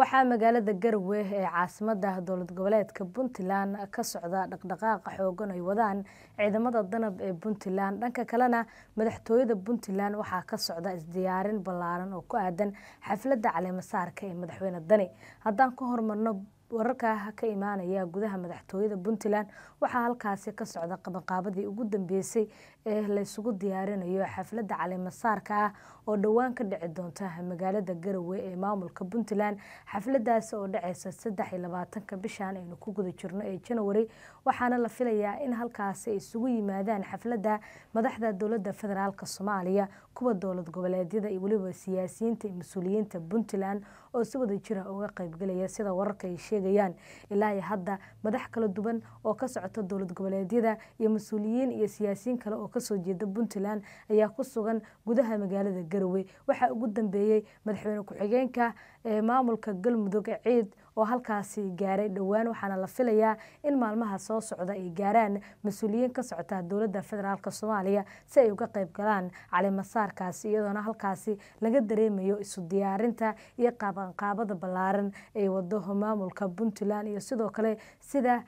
waxaa magaalada garwe ee caasimada dowlad goboleedka puntland ka socda dhaqdhaqaaqa xoogan ay wadaan ciidamada danab ee puntland dhanka kalena madaxtooyada puntland waxaa ka socda isdiyaarin ballaaran oo ku aadan xafladda caleemasaarka ee madaxweyne dani haddaan ku hormarno wararka ah ka imaanaya gudaha madaxtooyada puntland waxaa halkaasi ka socda qabanqaabadii ugu dambeysay ee laysugu diyaarinayo xafladda caleemasaarka ah oo dhowaan ka dhici doonta magaalada garowe ee maamulka puntland xafladaasi oo dhaceysa saddex iyo labaatanka bishan aynu ku guda jirno ee janawari waxaana la filayaa in halkaasi ay isugu yimaadaan xafladda madaxda dowladda federaalk soomaaliya kuwa dowlad goboleedyada iyo weliba siyaasiyiinta iyo mas-uuliyiinta puntland oo si wada jira ah uga qeybgelaya sida wararka sheegayaan ilaa iyo hadda madax kala duwan oo ka socota dowlad goboleedyada iyo mas-uuliyiin iyo siyaasiyiin kale oo kasoo jeeda puntland ayaa ku sugan gudaha magaalada garowe waxaa ugu dambeeyey madaxweyne ku-xigeenka ee maamulka galmudug ciid oo halkaasi gaaray dhowaan waxaana la filayaa in maalmaha soo socda ay gaaraan mas-uuliyiin ka socota dowladda federaalk soomaaliya si ay uga qayb galaan calimasaarkaas iyadoona halkaasi laga dareemayo isu diyaarinta iyo qaabqaabada ballaaran ee wadaho maamulka puntland iyo sidoo kale sida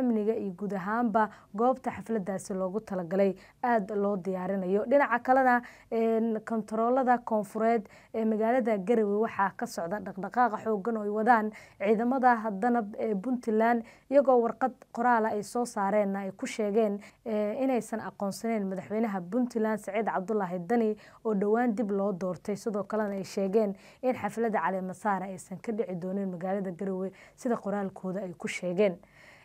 amniga iyo guud ahaanba goobta xafladaasi loogu talagalay aada loo diyaarinayo dhinaca kalena kontaroolada koonfureed ee magaalada garowe waxaa ka socda dhaqdhaqaaqa xoogan oo wadaan ciidamada haddana ee eh, puntland iyagoo warqad qoraala ah ay soo saareen ay ku sheegeen eh, inaysan aqoonsaneyn madaxweynaha puntland saciid cabdulaahi dani oo dhowaan dib loo doortay sidoo kalena ay sheegeen in xaflada caleemasaare aysan ka dhici doonin magaalada garowe sida qoraalkooda ay ku sheegeen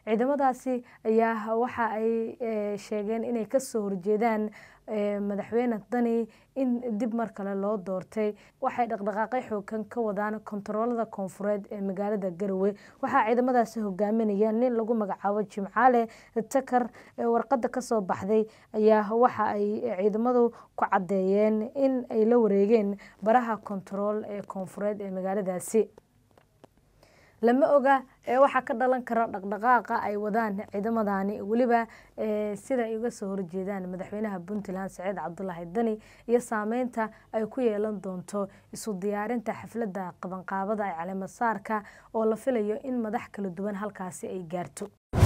ciidamadaasi ayaa waxa ay eh, sheegeen inay kasoo horjeedaan eh, madaxweyne dani in dib mar kale loo doortay waxay dhaqdhaqaaqay xoogan ka wadaan kontaroolada koonfureed ee magaalada garowe waxaa ciidamadaasi hogaaminaya nin lagu magacaabo jimcaale takar ee eh, warqada kasoo baxday ayaa waxa ay ciidamadu ku cadeeyeen in ay la wareegeen baraha kontarool ee koonfureed ee magaaladaasi lama oga ee waxaa ka dhalan kara dhaqdhaqaaqa ay wadaan ciidamadani weliba sida ay uga soo horjeedaan madaxweynaha puntland saciid cabdulaahi dani iyo saameynta ay ku yeelan doonto isu diyaarinta xafladda qabanqaabada ee calimasaarka oo la filayo in madax kala duwan halkaasi ay gaarto